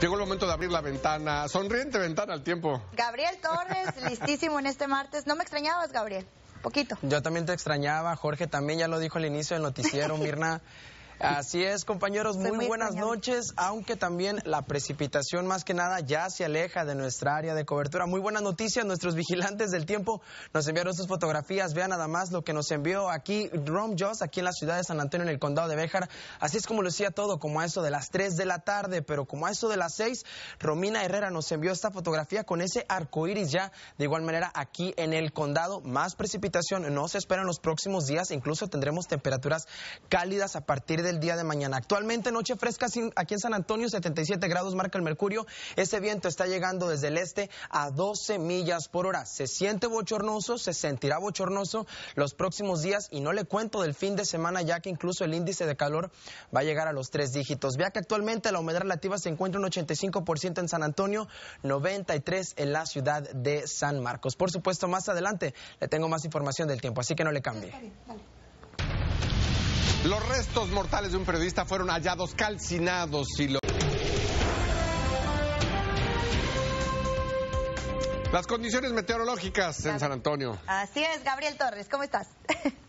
Llegó el momento de abrir la ventana. Sonriente ventana al tiempo. Gabriel Torres, listísimo en este martes. ¿No me extrañabas, Gabriel? Poquito. Yo también te extrañaba, Jorge también ya lo dijo al inicio del noticiero, Mirna. Así es, compañeros, muy, buenas noches, aunque también la precipitación más que nada ya se aleja de nuestra área de cobertura. Muy buenas noticias, nuestros vigilantes del tiempo nos enviaron sus fotografías, vean nada más lo que nos envió aquí Rom Joss, aquí en la ciudad de San Antonio, en el condado de Béjar. Así es como lo decía todo, como a eso de las 3 de la tarde, pero como a eso de las 6, Romina Herrera nos envió esta fotografía con ese arco iris ya, de igual manera aquí en el condado, más precipitación no se espera en los próximos días, incluso tendremos temperaturas cálidas a partir de el día de mañana. Actualmente noche fresca aquí en San Antonio, 77 grados marca el mercurio. Ese viento está llegando desde el este a 12 millas por hora. Se siente bochornoso, se sentirá bochornoso los próximos días y no le cuento del fin de semana ya que incluso el índice de calor va a llegar a los tres dígitos. Vea que actualmente la humedad relativa se encuentra un 85% en San Antonio, 93 en la ciudad de San Marcos. Por supuesto, más adelante le tengo más información del tiempo, así que no le cambie. Los restos mortales de un periodista fueron hallados calcinados y los. Las condiciones meteorológicas en San Antonio. Así es, Gabriel Torres, ¿cómo estás?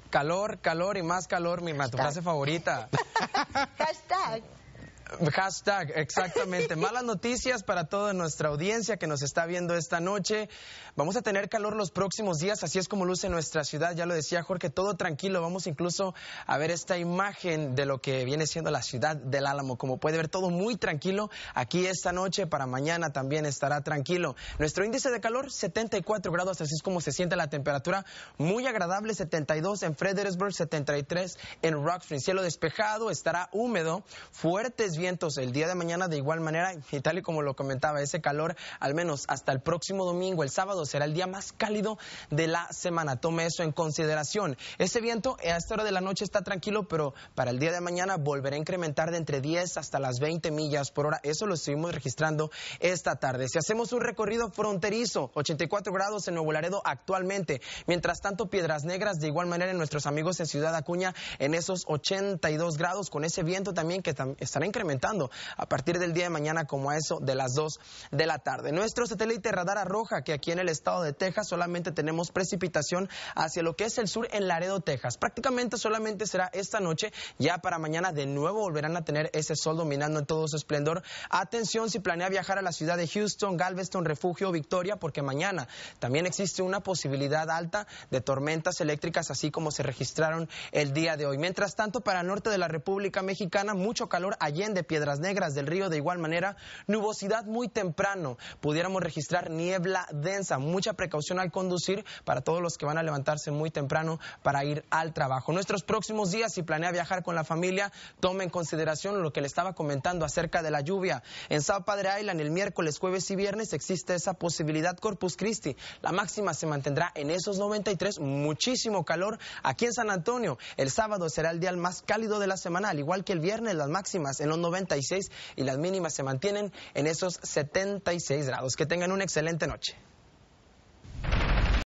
Calor, calor y más calor, mi, frase favorita. Hashtag. Hashtag, exactamente. Malas noticias para toda nuestra audiencia que nos está viendo esta noche. Vamos a tener calor los próximos días, así es como luce nuestra ciudad. Ya lo decía Jorge, todo tranquilo. Vamos incluso a ver esta imagen de lo que viene siendo la ciudad del Álamo. Como puede ver, todo muy tranquilo aquí esta noche. Para mañana también estará tranquilo. Nuestro índice de calor, 74 grados, así es como se siente la temperatura. Muy agradable, 72 en Fredericksburg, 73 en Rockford. Cielo despejado, estará húmedo, fuertes vientos el día de mañana de igual manera y tal y como lo comentaba, ese calor al menos hasta el próximo domingo, el sábado, será el día más cálido de la semana. Tome eso en consideración. Ese viento a esta hora de la noche está tranquilo, pero para el día de mañana volverá a incrementar de entre 10 hasta las 20 millas por hora. Eso lo estuvimos registrando esta tarde. Si hacemos un recorrido fronterizo, 84 grados en Nuevo Laredo actualmente. Mientras tanto, Piedras Negras, de igual manera, en nuestros amigos en Ciudad Acuña, en esos 82 grados, con ese viento también que estará incrementando a partir del día de mañana como a eso de las 2 de la tarde. Nuestro satélite radar arroja que aquí en el estado de Texas solamente tenemos precipitación hacia lo que es el sur en Laredo, Texas. Prácticamente solamente será esta noche, ya para mañana de nuevo volverán a tener ese sol dominando en todo su esplendor. Atención si planea viajar a la ciudad de Houston, Galveston, Refugio, Victoria, porque mañana también existe una posibilidad alta de tormentas eléctricas, así como se registraron el día de hoy. Mientras tanto, para el norte de la República Mexicana, mucho calor allende de Piedras Negras del Río, de igual manera, nubosidad muy temprano. Pudiéramos registrar niebla densa. Mucha precaución al conducir para todos los que van a levantarse muy temprano para ir al trabajo. Nuestros próximos días, si planea viajar con la familia, tome en consideración lo que le estaba comentando acerca de la lluvia. En Sao Padre Island, el miércoles, jueves y viernes existe esa posibilidad Corpus Christi. La máxima se mantendrá en esos 93, muchísimo calor. Aquí en San Antonio, el sábado será el día más cálido de la semana, al igual que el viernes, las máximas en los 96 y las mínimas se mantienen en esos 76 grados. Que tengan una excelente noche.